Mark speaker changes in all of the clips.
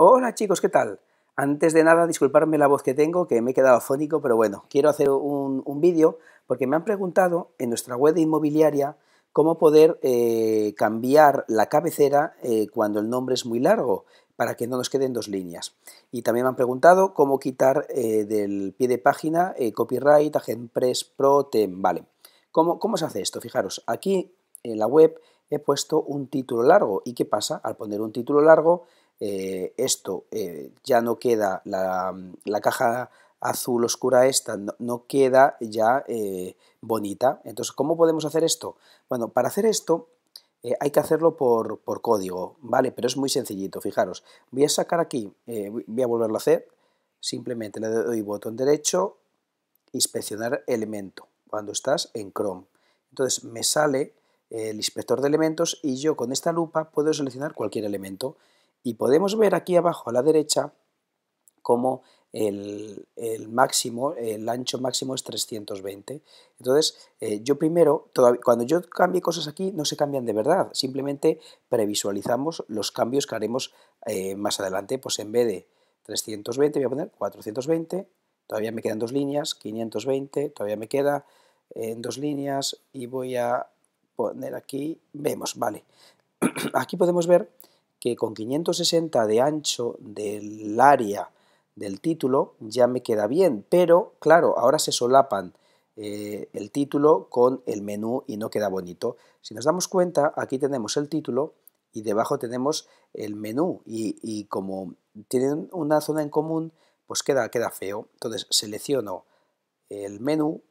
Speaker 1: Hola chicos, ¿qué tal? Antes de nada, disculparme la voz que tengo, que me he quedado afónico, pero bueno, quiero hacer un, vídeo porque me han preguntado en nuestra web inmobiliaria cómo poder eh, cambiar la cabecera eh, cuando el nombre es muy largo para que no nos queden dos líneas. Y también me han preguntado cómo quitar eh, del pie de página copyright, agent press, pro, tem, vale. ¿Cómo, ¿Cómo se hace esto? Fijaros, aquí en la web he puesto un título largo. ¿Y qué pasa? Al poner un título largo, eh, esto eh, ya no queda, la, caja azul oscura esta no, queda ya eh, bonita. Entonces, ¿cómo podemos hacer esto? Bueno, para hacer esto hay que hacerlo por, por, código, ¿vale? Pero es muy sencillito, fijaros. Voy a sacar aquí, voy a volverlo a hacer, simplemente le doy botón derecho, inspeccionar elemento, cuando estás en Chrome. Entonces me sale el inspector de elementos y yo con esta lupa puedo seleccionar cualquier elemento. Y podemos ver aquí abajo a la derecha cómo el, máximo, el ancho máximo es 320. Entonces, eh, yo primero, cuando yo cambie cosas aquí, no se cambian de verdad, simplemente previsualizamos los cambios que haremos eh, más adelante, pues en vez de 320 voy a poner 420, todavía me quedan dos líneas, 520, todavía me queda en eh, dos líneas y voy a poner aquí, vemos, vale. aquí podemos ver que con 560 de ancho del área del título ya me queda bien, pero claro, ahora se solapan eh, el título con el menú y no queda bonito. Si nos damos cuenta, aquí tenemos el título y debajo tenemos el menú y, como tienen una zona en común, pues queda, queda feo. Entonces selecciono el menú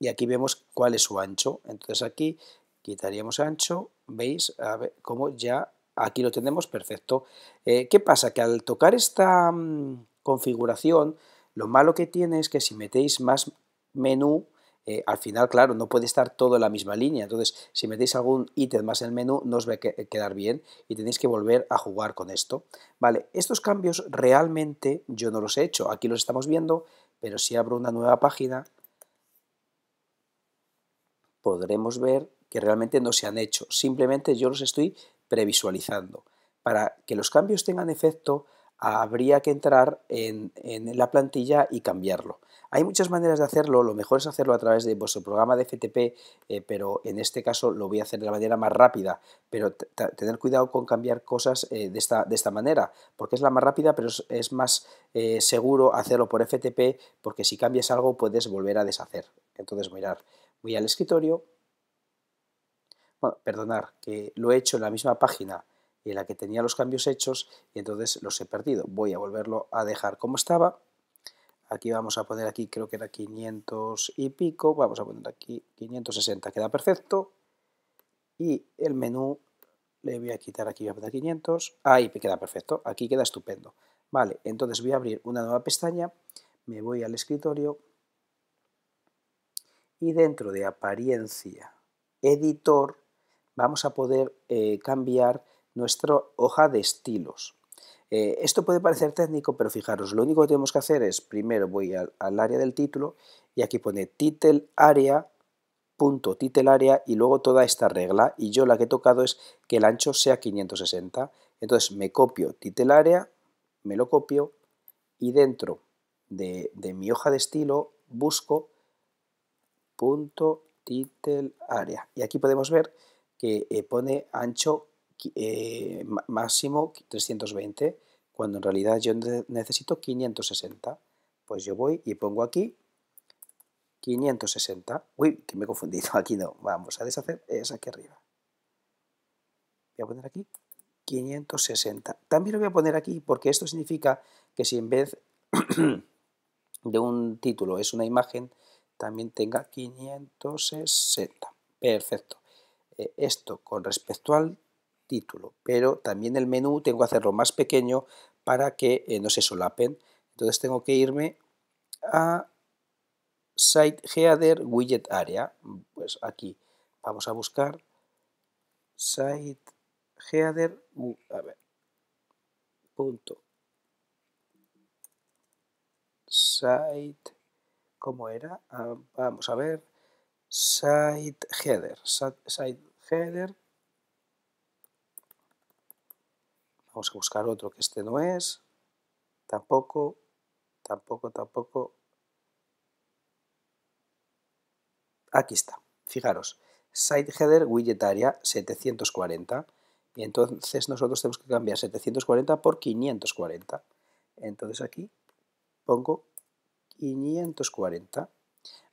Speaker 1: y aquí vemos cuál es su ancho. Entonces aquí quitaríamos ancho, veis cómo ya Aquí lo tenemos perfecto. Eh, ¿Qué pasa? Que al tocar esta mm, configuración, lo malo que tiene es que si metéis más menú, eh, al final, claro, no puede estar todo en la misma línea. Entonces, si metéis algún ítem más en el menú, no os va a eh, quedar bien y tenéis que volver a jugar con esto. Vale, estos cambios realmente yo no los he hecho. Aquí los estamos viendo, pero si abro una nueva página, podremos ver que realmente no se han hecho. Simplemente yo los estoy previsualizando. Para que los cambios tengan efecto, habría que entrar en, la plantilla y cambiarlo. Hay muchas maneras de hacerlo, lo mejor es hacerlo a través de vuestro programa de FTP, eh, pero en este caso lo voy a hacer de la manera más rápida, pero tener cuidado con cambiar cosas eh, de, esta, de, esta, manera, porque es la más rápida, pero es, más eh, seguro hacerlo por FTP, porque si cambias algo puedes volver a deshacer. Entonces mirar, voy al escritorio, perdonar, que lo he hecho en la misma página en la que tenía los cambios hechos y entonces los he perdido. Voy a volverlo a dejar como estaba. Aquí vamos a poner aquí, creo que era 500 y pico, vamos a poner aquí 560, queda perfecto. Y el menú le voy a quitar aquí, voy a poner 500, ahí queda perfecto, aquí queda estupendo. Vale, entonces voy a abrir una nueva pestaña, me voy al escritorio y dentro de apariencia, editor, vamos a poder eh, cambiar nuestra hoja de estilos. Eh, esto puede parecer técnico, pero fijaros, lo único que tenemos que hacer es, primero voy al, área del título y aquí pone title área, punto title área y luego toda esta regla y yo la que he tocado es que el ancho sea 560. Entonces me copio title área, me lo copio y dentro de, mi hoja de estilo busco punto title área y aquí podemos ver que eh, pone ancho eh, máximo 320, cuando en realidad yo necesito 560. Pues yo voy y pongo aquí 560. Uy, que me he confundido, aquí no. Vamos a deshacer, esa aquí arriba. Voy a poner aquí 560. También lo voy a poner aquí porque esto significa que si en vez de un título es una imagen, también tenga 560. Perfecto. Eh, esto con respecto al título, pero también el menú tengo que hacerlo más pequeño para que eh, no se solapen. Entonces tengo que irme a Site Header Widget Area. Pues aquí vamos a buscar Site Header. a ver, punto. Site. ¿Cómo era? Ah, vamos a ver side header. Side header. Vamos a buscar otro que este no es. Tampoco, tampoco, tampoco. Aquí está. Fijaros. Side header widget 740. Y entonces nosotros tenemos que cambiar 740 por 540. Entonces aquí pongo 540.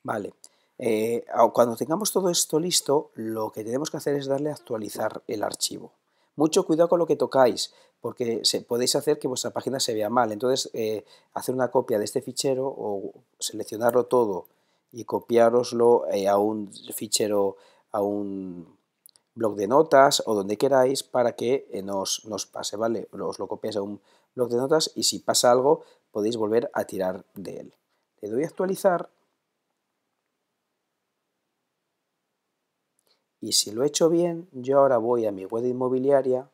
Speaker 1: Vale. Eh, cuando tengamos todo esto listo, lo que tenemos que hacer es darle a actualizar el archivo. Mucho cuidado con lo que tocáis, porque podéis hacer que vuestra página se vea mal. Entonces, eh, hacer una copia de este fichero o seleccionarlo todo y copiároslo eh, a un fichero, a un blog de notas o donde queráis para que nos, pase, ¿vale? Os lo copiáis a un blog de notas y si pasa algo podéis volver a tirar de él. Le doy a actualizar Y si lo he hecho bien, yo ahora voy a mi web inmobiliaria,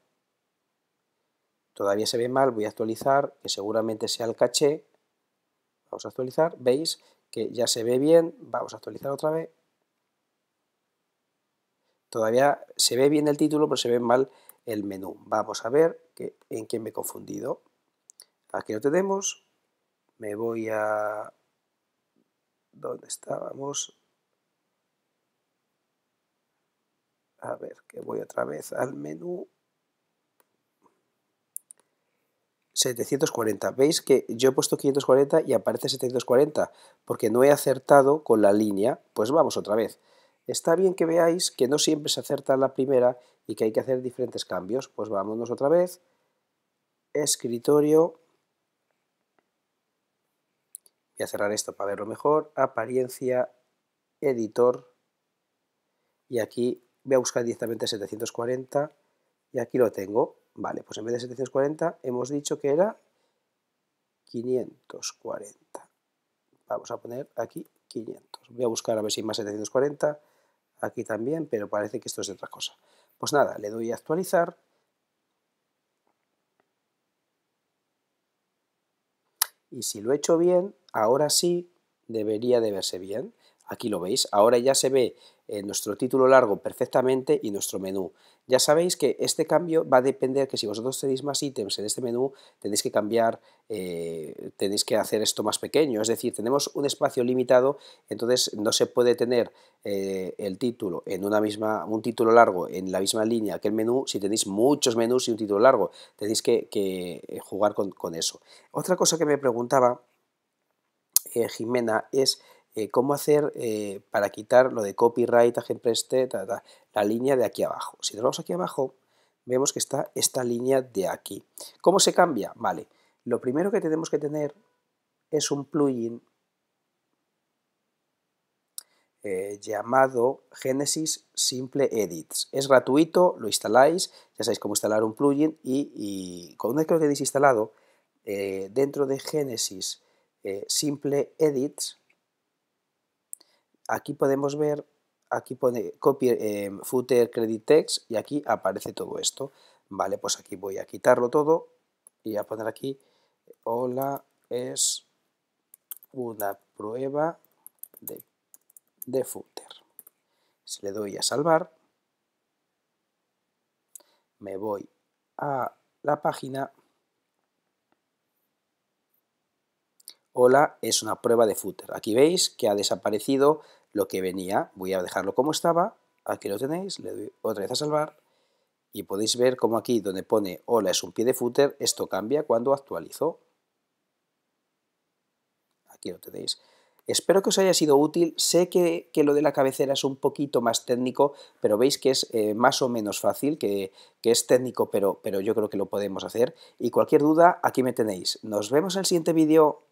Speaker 1: todavía se ve mal, voy a actualizar, que seguramente sea el caché, vamos a actualizar, veis que ya se ve bien, vamos a actualizar otra vez, todavía se ve bien el título, pero se ve mal el menú. Vamos a ver en qué me he confundido. Aquí lo tenemos. Me voy a... ¿Dónde estábamos? a ver que voy otra vez al menú 740. Veis que yo he puesto 540 y aparece 740 porque no he acertado con la línea. Pues vamos otra vez. Está bien que veáis que no siempre se acerta la primera y que hay que hacer diferentes cambios. Pues vámonos otra vez. Escritorio. Voy a cerrar esto para verlo mejor. Apariencia. Editor. Y aquí voy a buscar directamente 740 y aquí lo tengo. Vale, pues en vez de 740 hemos dicho que era 540. Vamos a poner aquí 500. Voy a buscar a ver si más 740. Aquí también, pero parece que esto es de otra cosa. Pues nada, le doy a actualizar. Y si lo he hecho bien, ahora sí debería de verse bien. Aquí lo veis, ahora ya se ve eh, nuestro título largo perfectamente y nuestro menú. Ya sabéis que este cambio va a depender que si vosotros tenéis más ítems en este menú, tenéis que cambiar, eh, tenéis que hacer esto más pequeño. Es decir, tenemos un espacio limitado, entonces no se puede tener eh, el título en una misma, un título largo en la misma línea que el menú. Si tenéis muchos menús y un título largo, tenéis que, jugar con, eso. Otra cosa que me preguntaba Jimena es eh, cómo hacer eh, para quitar lo de copyright, ejemplo este, ta, la línea de aquí abajo. Si nos vamos aquí abajo, vemos que está esta línea de aquí. ¿Cómo se cambia? Vale, lo primero que tenemos que tener es un plugin eh, llamado Genesis Simple Edits. Es gratuito, lo instaláis, ya sabéis cómo instalar un plugin y, con una vez que lo tenéis instalado, dentro de Genesis Simple Edits, aquí podemos ver, aquí pone copy, eh, footer credit text y aquí aparece todo esto. Vale, pues aquí voy a quitarlo todo y a poner aquí, hola, es una prueba de, footer. Si le doy a salvar, me voy a la página. Hola, es una prueba de footer. Aquí veis que ha desaparecido lo que venía, voy a dejarlo como estaba, aquí lo tenéis, le doy otra vez a salvar y podéis ver como aquí donde pone hola es un pie de footer, esto cambia cuando actualizo. Aquí lo tenéis. Espero que os haya sido útil, sé que, lo de la cabecera es un poquito más técnico, pero veis que es eh, más o menos fácil, que, es técnico, pero, pero yo creo que lo podemos hacer. Y cualquier duda, aquí me tenéis. Nos vemos en el siguiente vídeo.